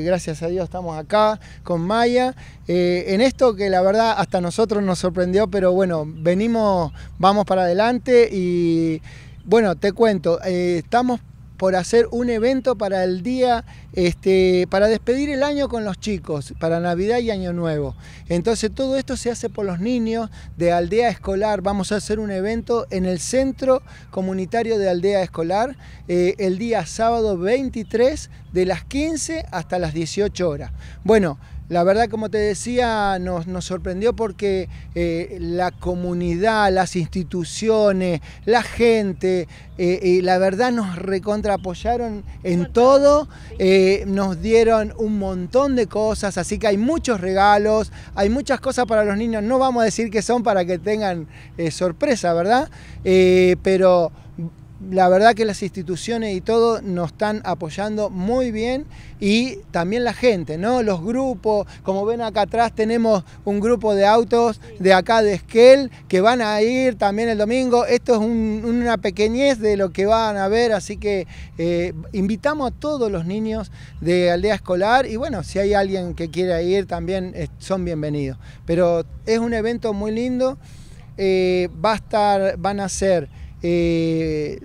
Gracias a Dios estamos acá con Maya, eh, en esto que la verdad hasta nosotros nos sorprendió, pero bueno, venimos, vamos para adelante y bueno, te cuento, eh, estamos por hacer un evento para el día, este, para despedir el año con los chicos, para Navidad y Año Nuevo. Entonces todo esto se hace por los niños de Aldea Escolar. Vamos a hacer un evento en el Centro Comunitario de Aldea Escolar eh, el día sábado 23 de las 15 hasta las 18 horas. Bueno, la verdad, como te decía, nos, nos sorprendió porque eh, la comunidad, las instituciones, la gente, eh, la verdad nos apoyaron en todo, eh, nos dieron un montón de cosas, así que hay muchos regalos, hay muchas cosas para los niños, no vamos a decir que son para que tengan sorpresa, ¿verdad? pero la verdad que las instituciones y todo nos están apoyando muy bien y también la gente, ¿no? Los grupos, como ven acá atrás tenemos un grupo de autos de acá de Esquel que van a ir también el domingo. Esto es una pequeñez de lo que van a ver, así que eh, invitamos a todos los niños de Aldea Escolar y bueno, si hay alguien que quiera ir también eh, son bienvenidos. Pero es un evento muy lindo, eh, va a estar, van a ser... Eh,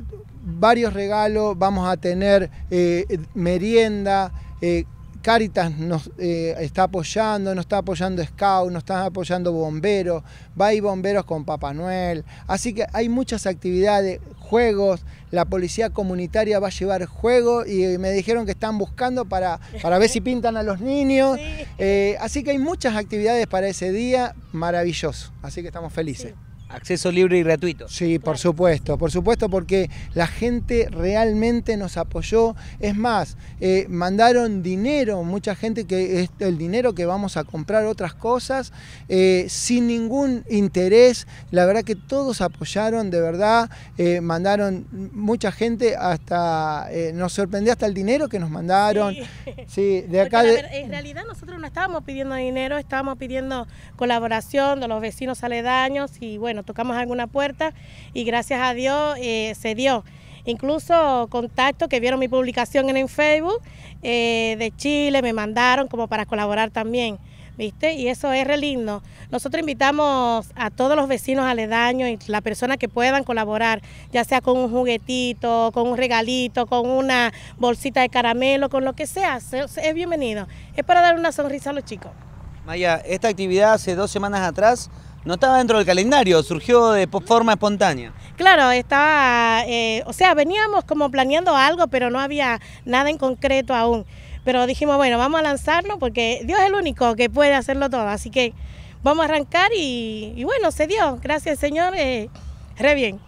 varios regalos, vamos a tener eh, merienda. Eh, Caritas nos está apoyando, nos está apoyando Scout, nos está apoyando Bomberos, va a ir Bomberos con Papá Noel. Así que hay muchas actividades, juegos, la policía comunitaria va a llevar juegos y me dijeron que están buscando para, para ver si pintan a los niños. así que hay muchas actividades para ese día, maravilloso, así que estamos felices. Acceso libre y gratuito. Sí, por supuesto, por supuesto, porque la gente realmente nos apoyó. Es más, eh, mandaron dinero, mucha gente que es el dinero que vamos a comprar otras cosas, eh, sin ningún interés. La verdad que todos apoyaron, de verdad, eh, mandaron mucha gente hasta, nos sorprendió hasta el dinero que nos mandaron. Sí, de acá. en realidad nosotros no estábamos pidiendo dinero, estábamos pidiendo colaboración de los vecinos aledaños y bueno ...nos tocamos alguna puerta y gracias a Dios eh, se dio. Incluso contactos que vieron mi publicación en, en Facebook eh, de Chile me mandaron como para colaborar también. ¿viste? Y eso es re lindo. Nosotros invitamos a todos los vecinos aledaños y las personas que puedan colaborar, ya sea con un juguetito, con un regalito, con una bolsita de caramelo, con lo que sea, es bienvenido. Es para dar una sonrisa a los chicos. Maya, esta actividad hace dos semanas atrás no estaba dentro del calendario, surgió de forma espontánea. Claro, estaba, eh, o sea, veníamos como planeando algo, pero no había nada en concreto aún. Pero dijimos, bueno, vamos a lanzarnos porque Dios es el único que puede hacerlo todo, así que vamos a arrancar y, bueno, se dio, gracias Señor, eh, re bien.